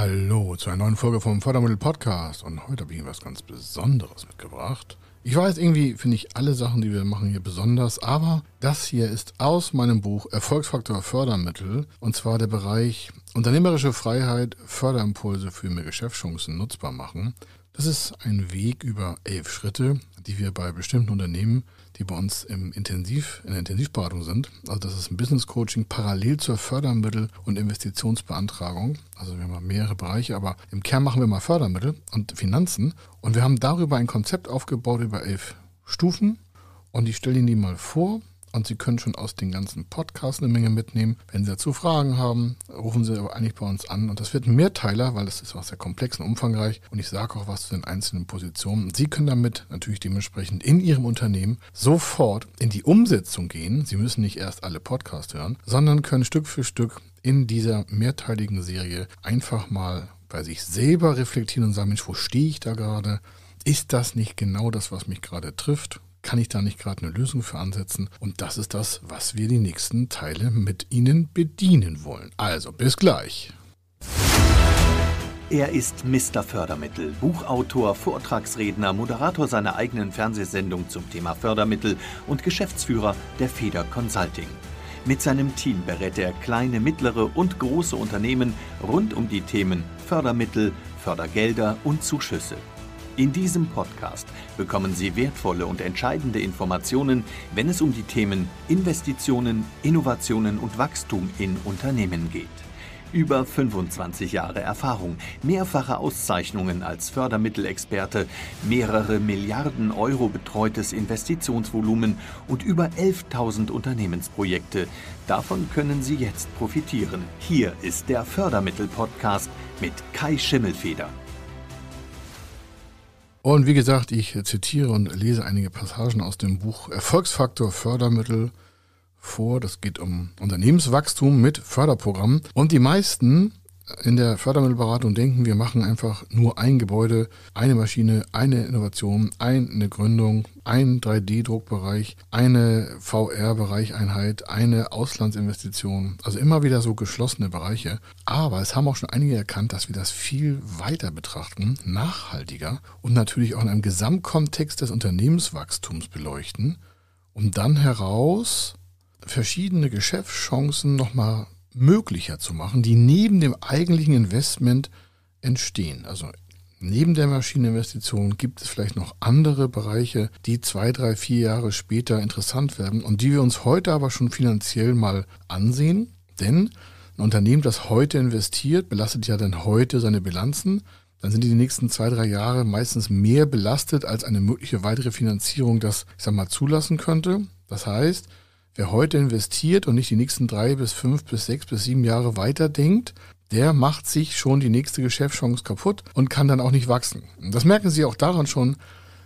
Hallo zu einer neuen Folge vom Fördermittel Podcast und heute habe ich Ihnen was ganz Besonderes mitgebracht. Ich weiß, irgendwie finde ich alle Sachen, die wir machen, hier besonders, aber das hier ist aus meinem Buch Erfolgsfaktor Fördermittel und zwar der Bereich Unternehmerische Freiheit, Förderimpulse für mehr Geschäftschancen nutzbar machen. Das ist ein Weg über elf Schritte, die wir bei bestimmten Unternehmen die bei uns im Intensiv, in der Intensivberatung sind. Also das ist ein Business Coaching parallel zur Fördermittel- und Investitionsbeantragung. Also wir haben mehrere Bereiche, aber im Kern machen wir mal Fördermittel und Finanzen. Und wir haben darüber ein Konzept aufgebaut über elf Stufen. Und ich stelle Ihnen die mal vor. Und Sie können schon aus den ganzen Podcasts eine Menge mitnehmen. Wenn Sie dazu Fragen haben, rufen Sie aber eigentlich bei uns an. Und das wird ein Mehrteiler, weil das ist auch sehr komplex und umfangreich. Und ich sage auch was zu den einzelnen Positionen. Und Sie können damit natürlich dementsprechend in Ihrem Unternehmen sofort in die Umsetzung gehen. Sie müssen nicht erst alle Podcasts hören, sondern können Stück für Stück in dieser mehrteiligen Serie einfach mal bei sich selber reflektieren und sagen, Mensch, wo stehe ich da gerade? Ist das nicht genau das, was mich gerade trifft? Kann ich da nicht gerade eine Lösung für ansetzen? Und das ist das, was wir die nächsten Teile mit Ihnen bedienen wollen. Also bis gleich. Er ist Mr. Fördermittel, Buchautor, Vortragsredner, Moderator seiner eigenen Fernsehsendung zum Thema Fördermittel und Geschäftsführer der Feder Consulting. Mit seinem Team berät er kleine, mittlere und große Unternehmen rund um die Themen Fördermittel, Fördergelder und Zuschüsse. In diesem Podcast bekommen Sie wertvolle und entscheidende Informationen, wenn es um die Themen Investitionen, Innovationen und Wachstum in Unternehmen geht. Über 25 Jahre Erfahrung, mehrfache Auszeichnungen als Fördermittelexperte, mehrere Milliarden Euro betreutes Investitionsvolumen und über 11.000 Unternehmensprojekte. Davon können Sie jetzt profitieren. Hier ist der Fördermittel-Podcast mit Kai Schimmelfeder. Und wie gesagt, ich zitiere und lese einige Passagen aus dem Buch Erfolgsfaktor Fördermittel vor. Das geht um Unternehmenswachstum mit Förderprogrammen. Und die meisten in der Fördermittelberatung denken, wir machen einfach nur ein Gebäude, eine Maschine, eine Innovation, eine Gründung, ein 3D-Druckbereich, eine VR-Bereicheinheit, eine Auslandsinvestition. Also immer wieder so geschlossene Bereiche. Aber es haben auch schon einige erkannt, dass wir das viel weiter betrachten, nachhaltiger und natürlich auch in einem Gesamtkontext des Unternehmenswachstums beleuchten, um dann heraus verschiedene Geschäftschancen nochmal möglicher zu machen, die neben dem eigentlichen Investment entstehen. Also neben der Maschineninvestition gibt es vielleicht noch andere Bereiche, die zwei, drei, vier Jahre später interessant werden und die wir uns heute aber schon finanziell mal ansehen. Denn ein Unternehmen, das heute investiert, belastet ja dann heute seine Bilanzen. Dann sind die nächsten zwei, drei Jahre meistens mehr belastet, als eine mögliche weitere Finanzierung das, ich sag mal, zulassen könnte. Das heißt, Wer heute investiert und nicht die nächsten drei bis fünf bis sechs bis sieben Jahre weiterdenkt, der macht sich schon die nächste Geschäftschance kaputt und kann dann auch nicht wachsen. Das merken Sie auch daran schon,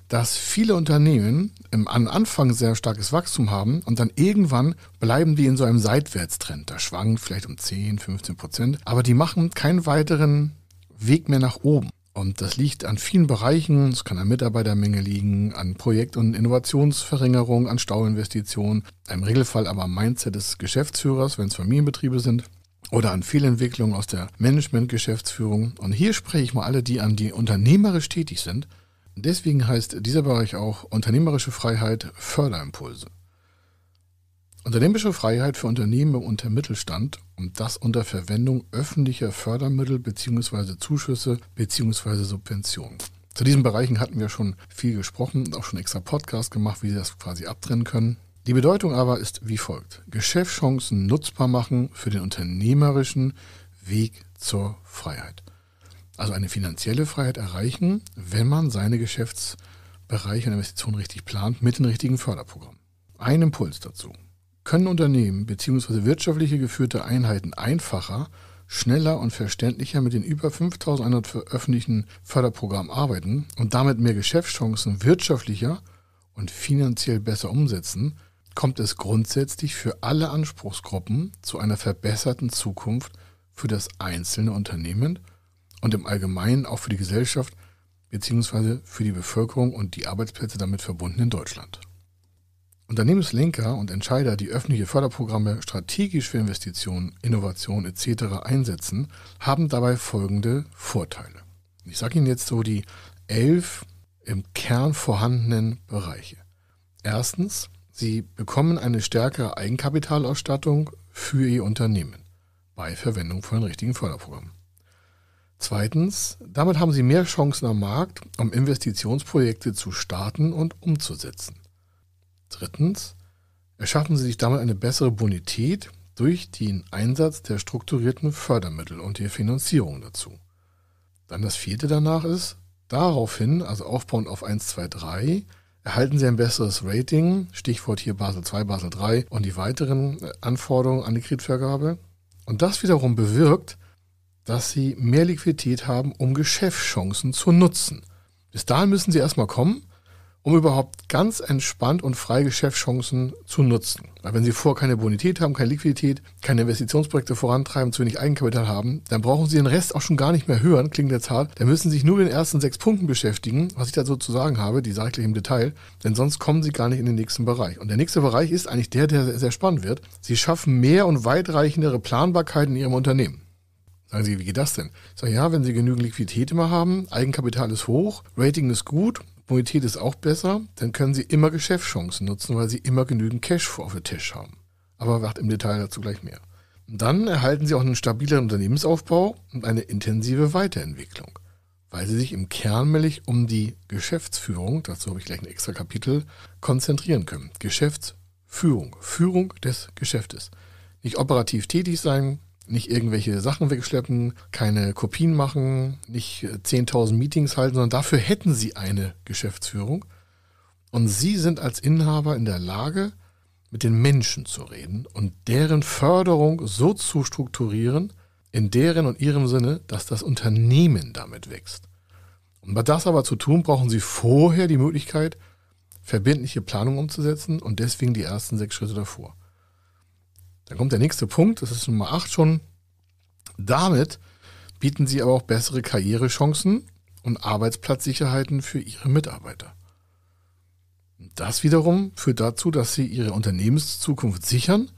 dass viele Unternehmen im, am Anfang sehr starkes Wachstum haben und dann irgendwann bleiben die in so einem Seitwärtstrend. Da schwankt vielleicht um 10, 15 Prozent, aber die machen keinen weiteren Weg mehr nach oben. Und das liegt an vielen Bereichen. Es kann an Mitarbeitermenge liegen, an Projekt- und Innovationsverringerung, an Stauinvestitionen, im Regelfall aber am Mindset des Geschäftsführers, wenn es Familienbetriebe sind, oder an Fehlentwicklungen aus der Management-Geschäftsführung. Und hier spreche ich mal alle, die an die unternehmerisch tätig sind. Deswegen heißt dieser Bereich auch unternehmerische Freiheit Förderimpulse. Unternehmische Freiheit für Unternehmen und den Mittelstand und das unter Verwendung öffentlicher Fördermittel bzw. Zuschüsse bzw. Subventionen. Zu diesen Bereichen hatten wir schon viel gesprochen und auch schon extra Podcast gemacht, wie Sie das quasi abtrennen können. Die Bedeutung aber ist wie folgt. Geschäftschancen nutzbar machen für den unternehmerischen Weg zur Freiheit. Also eine finanzielle Freiheit erreichen, wenn man seine Geschäftsbereiche und Investitionen richtig plant mit den richtigen Förderprogrammen. Ein Impuls dazu. Können Unternehmen bzw. wirtschaftliche geführte Einheiten einfacher, schneller und verständlicher mit den über 5100 veröffentlichten Förderprogrammen arbeiten und damit mehr Geschäftschancen wirtschaftlicher und finanziell besser umsetzen, kommt es grundsätzlich für alle Anspruchsgruppen zu einer verbesserten Zukunft für das einzelne Unternehmen und im Allgemeinen auch für die Gesellschaft bzw. für die Bevölkerung und die Arbeitsplätze damit verbunden in Deutschland. Unternehmenslenker und Entscheider, die öffentliche Förderprogramme strategisch für Investitionen, Innovation etc. einsetzen, haben dabei folgende Vorteile. Ich sage Ihnen jetzt so die elf im Kern vorhandenen Bereiche. Erstens, Sie bekommen eine stärkere Eigenkapitalausstattung für Ihr Unternehmen bei Verwendung von richtigen Förderprogrammen. Zweitens, damit haben Sie mehr Chancen am Markt, um Investitionsprojekte zu starten und umzusetzen. Drittens erschaffen sie sich damit eine bessere Bonität durch den Einsatz der strukturierten Fördermittel und die Finanzierung dazu. Dann das vierte danach ist, daraufhin, also aufbauend auf 1, 2, 3, erhalten sie ein besseres Rating, Stichwort hier Basel 2, Basel 3 und die weiteren äh, Anforderungen an die Kreditvergabe. Und das wiederum bewirkt, dass sie mehr Liquidität haben, um Geschäftschancen zu nutzen. Bis dahin müssen sie erstmal kommen, um überhaupt ganz entspannt und frei Geschäftschancen zu nutzen. Weil wenn Sie vorher keine Bonität haben, keine Liquidität, keine Investitionsprojekte vorantreiben, zu wenig Eigenkapital haben, dann brauchen Sie den Rest auch schon gar nicht mehr hören, klingt der Zahl. Dann müssen Sie sich nur mit den ersten sechs Punkten beschäftigen, was ich da so zu sagen habe, die sage ich gleich im Detail, denn sonst kommen Sie gar nicht in den nächsten Bereich. Und der nächste Bereich ist eigentlich der, der sehr, sehr spannend wird. Sie schaffen mehr und weitreichendere Planbarkeit in Ihrem Unternehmen. Sagen Sie, wie geht das denn? Ich sage, ja, wenn Sie genügend Liquidität immer haben, Eigenkapital ist hoch, Rating ist gut, Bonität ist auch besser, dann können sie immer Geschäftschancen nutzen, weil sie immer genügend Cash auf dem Tisch haben. Aber wart im Detail dazu gleich mehr. Und dann erhalten sie auch einen stabileren Unternehmensaufbau und eine intensive Weiterentwicklung, weil sie sich im Kernmilch um die Geschäftsführung, dazu habe ich gleich ein extra Kapitel, konzentrieren können. Geschäftsführung, Führung des Geschäftes. Nicht operativ tätig sein, nicht irgendwelche Sachen wegschleppen, keine Kopien machen, nicht 10.000 äh, Meetings halten, sondern dafür hätten sie eine Geschäftsführung. Und sie sind als Inhaber in der Lage, mit den Menschen zu reden und deren Förderung so zu strukturieren, in deren und ihrem Sinne, dass das Unternehmen damit wächst. Um das aber zu tun, brauchen sie vorher die Möglichkeit, verbindliche Planung umzusetzen und deswegen die ersten sechs Schritte davor. Dann kommt der nächste Punkt, das ist Nummer 8 schon. Damit bieten sie aber auch bessere Karrierechancen und Arbeitsplatzsicherheiten für ihre Mitarbeiter. Das wiederum führt dazu, dass sie ihre Unternehmenszukunft sichern.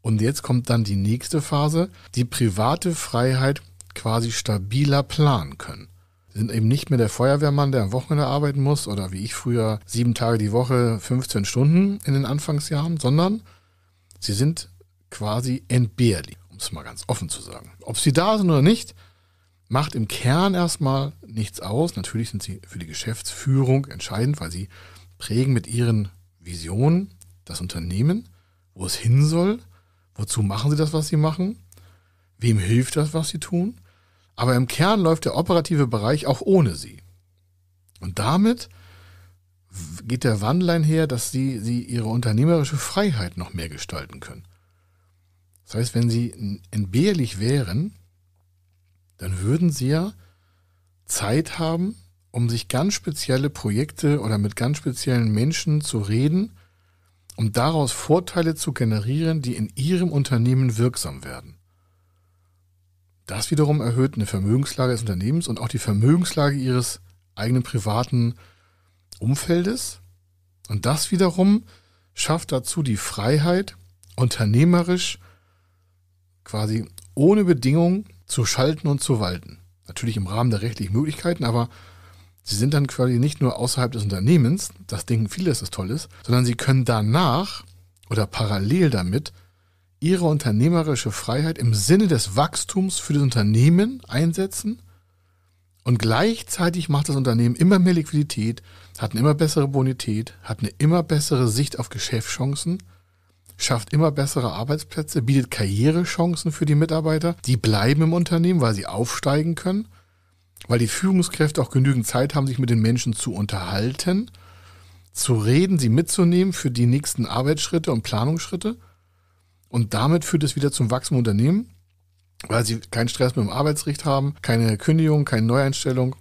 Und jetzt kommt dann die nächste Phase, die private Freiheit quasi stabiler planen können. Sie sind eben nicht mehr der Feuerwehrmann, der am Wochenende arbeiten muss oder wie ich früher sieben Tage die Woche 15 Stunden in den Anfangsjahren, sondern sie sind quasi entbehrlich, um es mal ganz offen zu sagen. Ob sie da sind oder nicht, macht im Kern erstmal nichts aus. Natürlich sind sie für die Geschäftsführung entscheidend, weil sie prägen mit ihren Visionen das Unternehmen, wo es hin soll, wozu machen sie das, was sie machen, wem hilft das, was sie tun. Aber im Kern läuft der operative Bereich auch ohne sie. Und damit geht der Wandel einher, dass sie, sie ihre unternehmerische Freiheit noch mehr gestalten können. Das heißt, wenn sie entbehrlich wären, dann würden sie ja Zeit haben, um sich ganz spezielle Projekte oder mit ganz speziellen Menschen zu reden, um daraus Vorteile zu generieren, die in ihrem Unternehmen wirksam werden. Das wiederum erhöht eine Vermögenslage des Unternehmens und auch die Vermögenslage ihres eigenen privaten Umfeldes. Und das wiederum schafft dazu die Freiheit, unternehmerisch quasi ohne Bedingungen zu schalten und zu walten. Natürlich im Rahmen der rechtlichen Möglichkeiten, aber sie sind dann quasi nicht nur außerhalb des Unternehmens, das denken viele, dass das toll ist, sondern sie können danach oder parallel damit ihre unternehmerische Freiheit im Sinne des Wachstums für das Unternehmen einsetzen und gleichzeitig macht das Unternehmen immer mehr Liquidität, hat eine immer bessere Bonität, hat eine immer bessere Sicht auf Geschäftschancen schafft immer bessere Arbeitsplätze, bietet Karrierechancen für die Mitarbeiter. Die bleiben im Unternehmen, weil sie aufsteigen können, weil die Führungskräfte auch genügend Zeit haben, sich mit den Menschen zu unterhalten, zu reden, sie mitzunehmen für die nächsten Arbeitsschritte und Planungsschritte. Und damit führt es wieder zum Wachstum Unternehmen, weil sie keinen Stress mit dem Arbeitsrecht haben, keine Kündigung, keine Neueinstellung.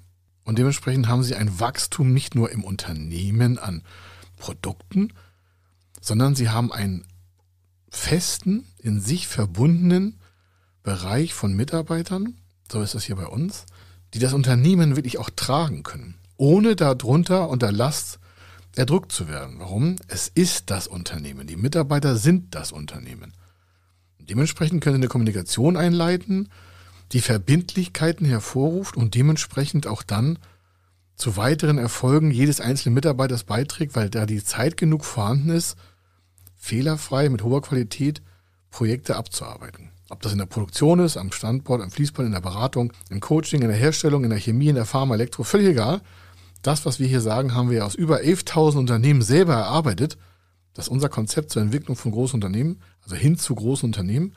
Und dementsprechend haben sie ein Wachstum nicht nur im Unternehmen an Produkten, sondern sie haben ein festen, in sich verbundenen Bereich von Mitarbeitern, so ist das hier bei uns, die das Unternehmen wirklich auch tragen können, ohne darunter unter Last erdrückt zu werden. Warum? Es ist das Unternehmen. Die Mitarbeiter sind das Unternehmen. Dementsprechend können sie eine Kommunikation einleiten, die Verbindlichkeiten hervorruft und dementsprechend auch dann zu weiteren Erfolgen jedes einzelnen Mitarbeiters beiträgt, weil da die Zeit genug vorhanden ist, fehlerfrei mit hoher Qualität Projekte abzuarbeiten. Ob das in der Produktion ist, am Standort, am Fließband, in der Beratung, im Coaching, in der Herstellung, in der Chemie, in der Pharma, Elektro, völlig egal. Das, was wir hier sagen, haben wir aus über 11.000 Unternehmen selber erarbeitet, Das ist unser Konzept zur Entwicklung von großen Unternehmen, also hin zu großen Unternehmen,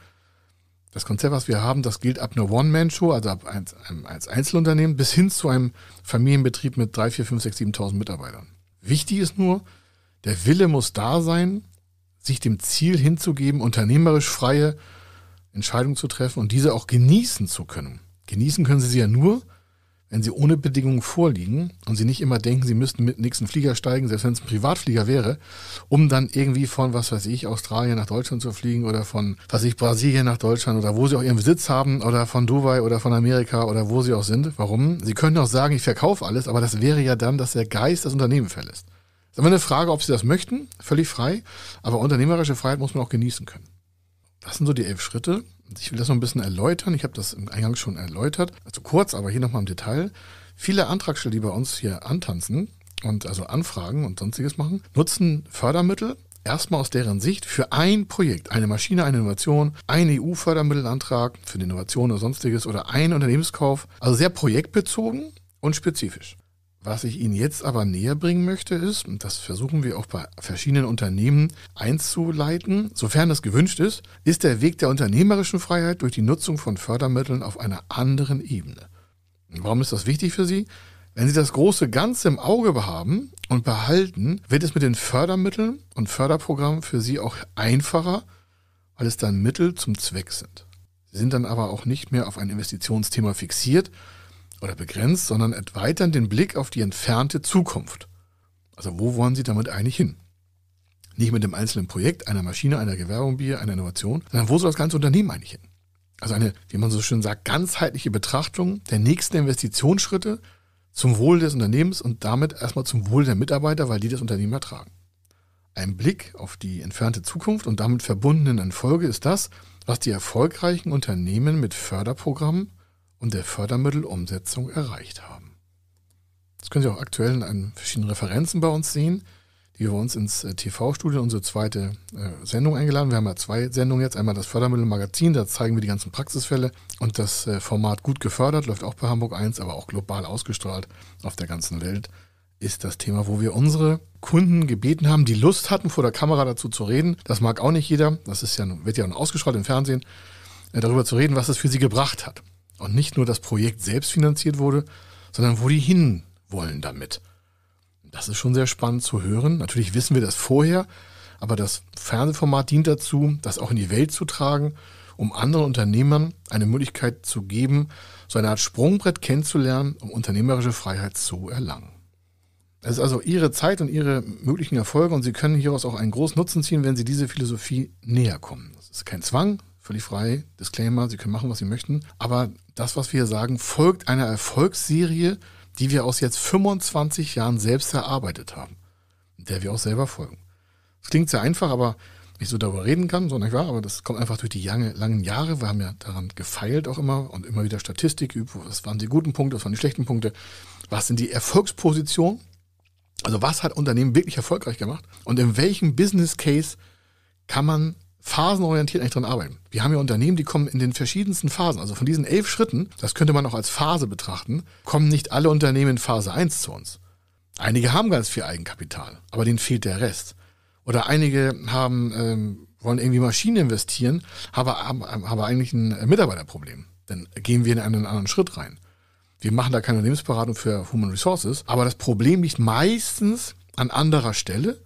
das Konzept, was wir haben, das gilt ab einer One-Man-Show, also ab als, als Einzelunternehmen, bis hin zu einem Familienbetrieb mit 3, 4, 5, 6, 7.000 Mitarbeitern. Wichtig ist nur, der Wille muss da sein, sich dem Ziel hinzugeben, unternehmerisch freie Entscheidungen zu treffen und diese auch genießen zu können. Genießen können sie sie ja nur, wenn sie ohne Bedingungen vorliegen und sie nicht immer denken, sie müssten mit dem nächsten Flieger steigen, selbst wenn es ein Privatflieger wäre, um dann irgendwie von, was weiß ich, Australien nach Deutschland zu fliegen oder von, was weiß ich, Brasilien nach Deutschland oder wo sie auch ihren Besitz haben oder von Dubai oder von Amerika oder wo sie auch sind. Warum? Sie können auch sagen, ich verkaufe alles, aber das wäre ja dann, dass der Geist das Unternehmen verlässt ist immer eine Frage, ob sie das möchten, völlig frei. Aber unternehmerische Freiheit muss man auch genießen können. Das sind so die elf Schritte. Ich will das noch ein bisschen erläutern. Ich habe das im Eingang schon erläutert. Also kurz, aber hier nochmal im Detail. Viele Antragsteller, die bei uns hier antanzen und also Anfragen und sonstiges machen, nutzen Fördermittel erstmal aus deren Sicht für ein Projekt, eine Maschine, eine Innovation, ein EU-Fördermittelantrag für eine Innovation oder sonstiges oder ein Unternehmenskauf. Also sehr projektbezogen und spezifisch. Was ich Ihnen jetzt aber näher bringen möchte, ist, und das versuchen wir auch bei verschiedenen Unternehmen einzuleiten, sofern das gewünscht ist, ist der Weg der unternehmerischen Freiheit durch die Nutzung von Fördermitteln auf einer anderen Ebene. Und warum ist das wichtig für Sie? Wenn Sie das große Ganze im Auge behaben und behalten, wird es mit den Fördermitteln und Förderprogrammen für Sie auch einfacher, weil es dann Mittel zum Zweck sind. Sie sind dann aber auch nicht mehr auf ein Investitionsthema fixiert, oder begrenzt, sondern erweitern den Blick auf die entfernte Zukunft. Also wo wollen Sie damit eigentlich hin? Nicht mit dem einzelnen Projekt, einer Maschine, einer Gewerbung, einer Innovation, sondern wo soll das ganze Unternehmen eigentlich hin? Also eine, wie man so schön sagt, ganzheitliche Betrachtung der nächsten Investitionsschritte zum Wohl des Unternehmens und damit erstmal zum Wohl der Mitarbeiter, weil die das Unternehmen ertragen. Ein Blick auf die entfernte Zukunft und damit verbundenen Erfolge ist das, was die erfolgreichen Unternehmen mit Förderprogrammen und der Fördermittelumsetzung erreicht haben. Das können Sie auch aktuell in einen, verschiedenen Referenzen bei uns sehen, die wir uns ins äh, TV-Studio, unsere zweite äh, Sendung eingeladen. Wir haben ja zwei Sendungen jetzt. Einmal das Fördermittelmagazin, da zeigen wir die ganzen Praxisfälle und das äh, Format gut gefördert, läuft auch bei Hamburg 1, aber auch global ausgestrahlt auf der ganzen Welt, ist das Thema, wo wir unsere Kunden gebeten haben, die Lust hatten, vor der Kamera dazu zu reden. Das mag auch nicht jeder, das ist ja, wird ja nun ausgestrahlt im Fernsehen, darüber zu reden, was es für sie gebracht hat und nicht nur das Projekt selbst finanziert wurde, sondern wo die hin wollen damit. Das ist schon sehr spannend zu hören. Natürlich wissen wir das vorher, aber das Fernsehformat dient dazu, das auch in die Welt zu tragen, um anderen Unternehmern eine Möglichkeit zu geben, so eine Art Sprungbrett kennenzulernen, um unternehmerische Freiheit zu erlangen. Es ist also Ihre Zeit und Ihre möglichen Erfolge und Sie können hieraus auch einen großen Nutzen ziehen, wenn Sie diese Philosophie näher kommen. Das ist kein Zwang, völlig frei, Disclaimer, Sie können machen, was Sie möchten. Aber das, was wir hier sagen, folgt einer Erfolgsserie, die wir aus jetzt 25 Jahren selbst erarbeitet haben, der wir auch selber folgen. Das klingt sehr einfach, aber nicht so darüber reden kann, sondern ich war, aber das kommt einfach durch die lange, langen Jahre. Wir haben ja daran gefeilt auch immer und immer wieder Statistik übt, was waren die guten Punkte, was waren die schlechten Punkte, was sind die Erfolgspositionen, also was hat Unternehmen wirklich erfolgreich gemacht und in welchem Business Case kann man phasenorientiert eigentlich dran arbeiten. Wir haben ja Unternehmen, die kommen in den verschiedensten Phasen. Also von diesen elf Schritten, das könnte man auch als Phase betrachten, kommen nicht alle Unternehmen in Phase 1 zu uns. Einige haben ganz viel Eigenkapital, aber denen fehlt der Rest. Oder einige haben, ähm, wollen irgendwie Maschinen investieren, aber haben, haben eigentlich ein Mitarbeiterproblem. Dann gehen wir in einen anderen Schritt rein. Wir machen da keine Unternehmensberatung für Human Resources, aber das Problem liegt meistens an anderer Stelle.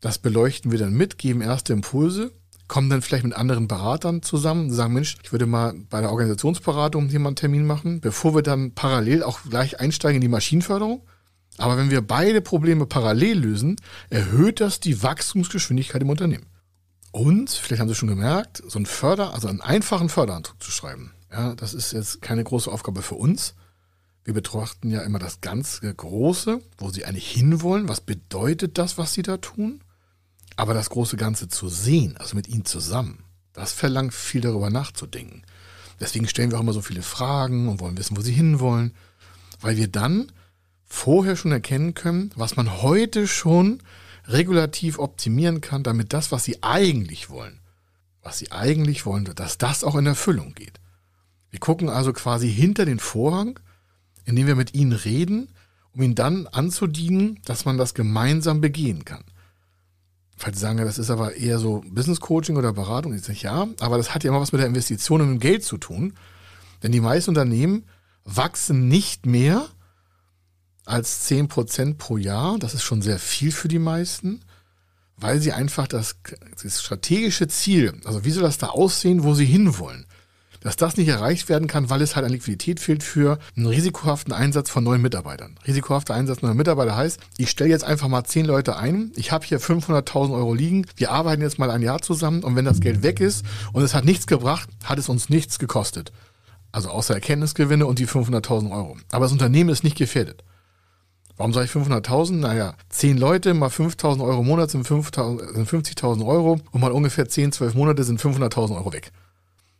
Das beleuchten wir dann mit, geben erste Impulse kommen dann vielleicht mit anderen Beratern zusammen und sagen, Mensch, ich würde mal bei der Organisationsberatung hier mal einen Termin machen, bevor wir dann parallel auch gleich einsteigen in die Maschinenförderung. Aber wenn wir beide Probleme parallel lösen, erhöht das die Wachstumsgeschwindigkeit im Unternehmen. Und, vielleicht haben Sie schon gemerkt, so einen Förder, also einen einfachen Förderantrag zu schreiben, ja, das ist jetzt keine große Aufgabe für uns. Wir betrachten ja immer das ganze Große, wo Sie eigentlich hinwollen. Was bedeutet das, was Sie da tun? Aber das große Ganze zu sehen, also mit ihnen zusammen, das verlangt viel darüber nachzudenken. Deswegen stellen wir auch immer so viele Fragen und wollen wissen, wo sie hinwollen, weil wir dann vorher schon erkennen können, was man heute schon regulativ optimieren kann, damit das, was sie eigentlich wollen, was sie eigentlich wollen, dass das auch in Erfüllung geht. Wir gucken also quasi hinter den Vorhang, indem wir mit ihnen reden, um ihnen dann anzudienen, dass man das gemeinsam begehen kann falls Sie sagen, das ist aber eher so Business Coaching oder Beratung, ich sage ja, aber das hat ja immer was mit der Investition und dem Geld zu tun. Denn die meisten Unternehmen wachsen nicht mehr als 10% pro Jahr. Das ist schon sehr viel für die meisten, weil sie einfach das, das strategische Ziel, also wie soll das da aussehen, wo sie hinwollen, dass das nicht erreicht werden kann, weil es halt an Liquidität fehlt für einen risikohaften Einsatz von neuen Mitarbeitern. Risikohafter Einsatz neuer Mitarbeiter heißt, ich stelle jetzt einfach mal zehn Leute ein, ich habe hier 500.000 Euro liegen, wir arbeiten jetzt mal ein Jahr zusammen und wenn das Geld weg ist und es hat nichts gebracht, hat es uns nichts gekostet. Also außer Erkenntnisgewinne und die 500.000 Euro. Aber das Unternehmen ist nicht gefährdet. Warum sage ich 500.000? Naja, 10 Leute mal 5.000 Euro im Monat sind, sind 50.000 Euro und mal ungefähr 10, 12 Monate sind 500.000 Euro weg.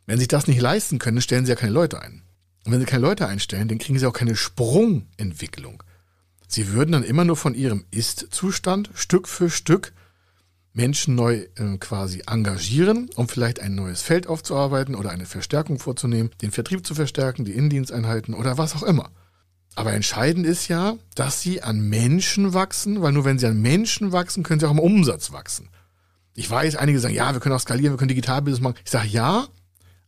Wenn sie sich das nicht leisten können, stellen sie ja keine Leute ein. Und wenn sie keine Leute einstellen, dann kriegen sie auch keine Sprungentwicklung. Sie würden dann immer nur von ihrem Ist-Zustand Stück für Stück Menschen neu äh, quasi engagieren, um vielleicht ein neues Feld aufzuarbeiten oder eine Verstärkung vorzunehmen, den Vertrieb zu verstärken, die Innendiensteinheiten oder was auch immer. Aber entscheidend ist ja, dass sie an Menschen wachsen, weil nur wenn sie an Menschen wachsen, können sie auch im Umsatz wachsen. Ich weiß, einige sagen, ja, wir können auch skalieren, wir können Digitalbusiness machen. Ich sage, ja,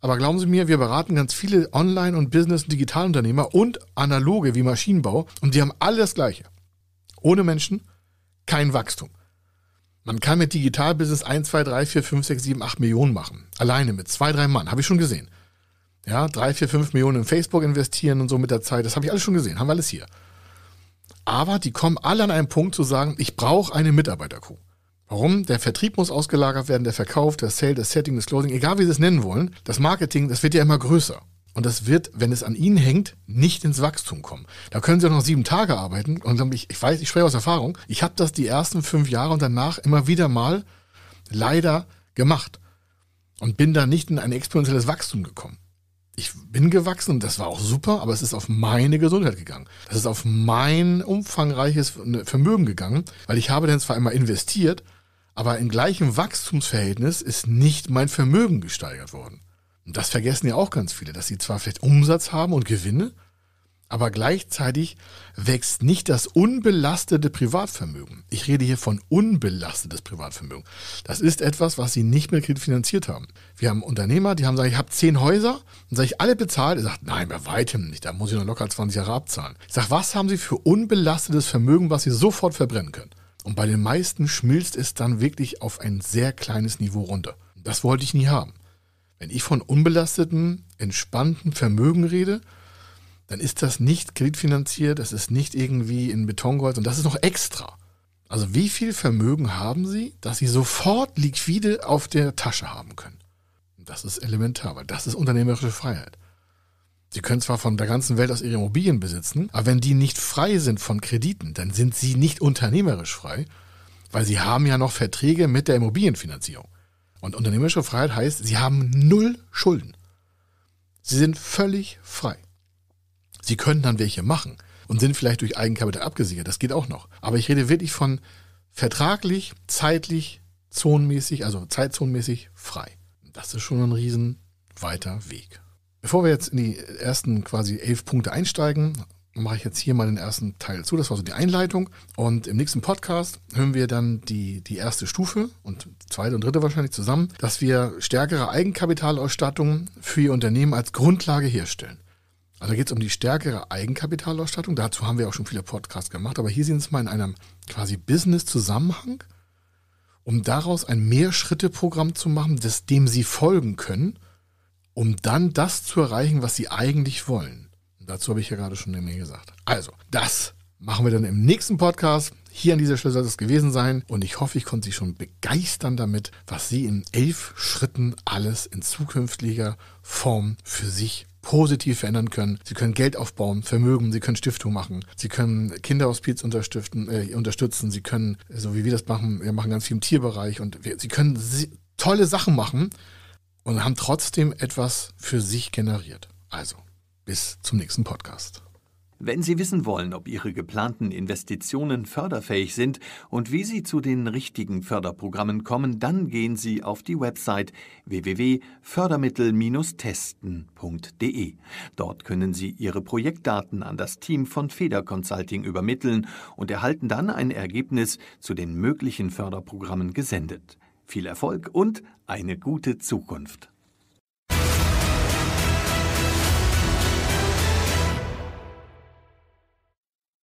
aber glauben Sie mir, wir beraten ganz viele Online- und Business- und Digitalunternehmer und analoge wie Maschinenbau und die haben alle das Gleiche. Ohne Menschen kein Wachstum. Man kann mit Digitalbusiness 1, 2, 3, 4, 5, 6, 7, 8 Millionen machen. Alleine mit zwei, drei Mann. Habe ich schon gesehen. Ja, 3, 4, 5 Millionen in Facebook investieren und so mit der Zeit. Das habe ich alles schon gesehen. Haben wir alles hier. Aber die kommen alle an einen Punkt zu sagen, ich brauche eine Mitarbeiterkuh. Warum? Der Vertrieb muss ausgelagert werden, der Verkauf, der Sale, das Setting, das Closing, egal wie Sie es nennen wollen. Das Marketing, das wird ja immer größer. Und das wird, wenn es an Ihnen hängt, nicht ins Wachstum kommen. Da können Sie auch noch sieben Tage arbeiten. Und ich, ich weiß, ich spreche aus Erfahrung, ich habe das die ersten fünf Jahre und danach immer wieder mal leider gemacht. Und bin da nicht in ein exponentielles Wachstum gekommen. Ich bin gewachsen und das war auch super, aber es ist auf meine Gesundheit gegangen. Das ist auf mein umfangreiches Vermögen gegangen, weil ich habe dann zwar immer investiert, aber im gleichen Wachstumsverhältnis ist nicht mein Vermögen gesteigert worden. Und das vergessen ja auch ganz viele, dass sie zwar vielleicht Umsatz haben und Gewinne, aber gleichzeitig wächst nicht das unbelastete Privatvermögen. Ich rede hier von unbelastetes Privatvermögen. Das ist etwas, was sie nicht mehr finanziert haben. Wir haben Unternehmer, die haben gesagt, ich habe zehn Häuser und sage ich alle bezahlt. Er sagt, nein, bei weitem nicht, da muss ich noch locker 20 Jahre abzahlen. Ich sage, was haben Sie für unbelastetes Vermögen, was Sie sofort verbrennen können? Und bei den meisten schmilzt es dann wirklich auf ein sehr kleines Niveau runter. Das wollte ich nie haben. Wenn ich von unbelasteten, entspannten Vermögen rede, dann ist das nicht kreditfinanziert, das ist nicht irgendwie in Beton und das ist noch extra. Also wie viel Vermögen haben Sie, dass Sie sofort liquide auf der Tasche haben können? Das ist elementar, weil das ist unternehmerische Freiheit. Sie können zwar von der ganzen Welt aus ihre Immobilien besitzen, aber wenn die nicht frei sind von Krediten, dann sind sie nicht unternehmerisch frei, weil sie haben ja noch Verträge mit der Immobilienfinanzierung. Und unternehmerische Freiheit heißt, sie haben null Schulden. Sie sind völlig frei. Sie können dann welche machen und sind vielleicht durch Eigenkapital abgesichert. Das geht auch noch. Aber ich rede wirklich von vertraglich, zeitlich, zonenmäßig, also zeitzonenmäßig frei. Das ist schon ein riesen weiter Weg. Bevor wir jetzt in die ersten quasi elf Punkte einsteigen, mache ich jetzt hier mal den ersten Teil zu. Das war so die Einleitung. Und im nächsten Podcast hören wir dann die, die erste Stufe und zweite und dritte wahrscheinlich zusammen, dass wir stärkere Eigenkapitalausstattung für Ihr Unternehmen als Grundlage herstellen. Also geht es um die stärkere Eigenkapitalausstattung. Dazu haben wir auch schon viele Podcasts gemacht, aber hier sehen Sie es mal in einem quasi Business-Zusammenhang, um daraus ein Mehr-Schritte-Programm zu machen, das, dem Sie folgen können um dann das zu erreichen, was sie eigentlich wollen. dazu habe ich ja gerade schon eine Menge gesagt. Also, das machen wir dann im nächsten Podcast. Hier an dieser Stelle soll es gewesen sein. Und ich hoffe, ich konnte Sie schon begeistern damit, was Sie in elf Schritten alles in zukünftiger Form für sich positiv verändern können. Sie können Geld aufbauen, Vermögen, Sie können Stiftung machen, Sie können Kinderhospiz unterstützen, äh, unterstützen, Sie können, so wie wir das machen, wir machen ganz viel im Tierbereich und wir, Sie können tolle Sachen machen, und haben trotzdem etwas für sich generiert. Also, bis zum nächsten Podcast. Wenn Sie wissen wollen, ob Ihre geplanten Investitionen förderfähig sind und wie Sie zu den richtigen Förderprogrammen kommen, dann gehen Sie auf die Website www.fördermittel-testen.de. Dort können Sie Ihre Projektdaten an das Team von Feder Consulting übermitteln und erhalten dann ein Ergebnis zu den möglichen Förderprogrammen gesendet. Viel Erfolg und eine gute Zukunft.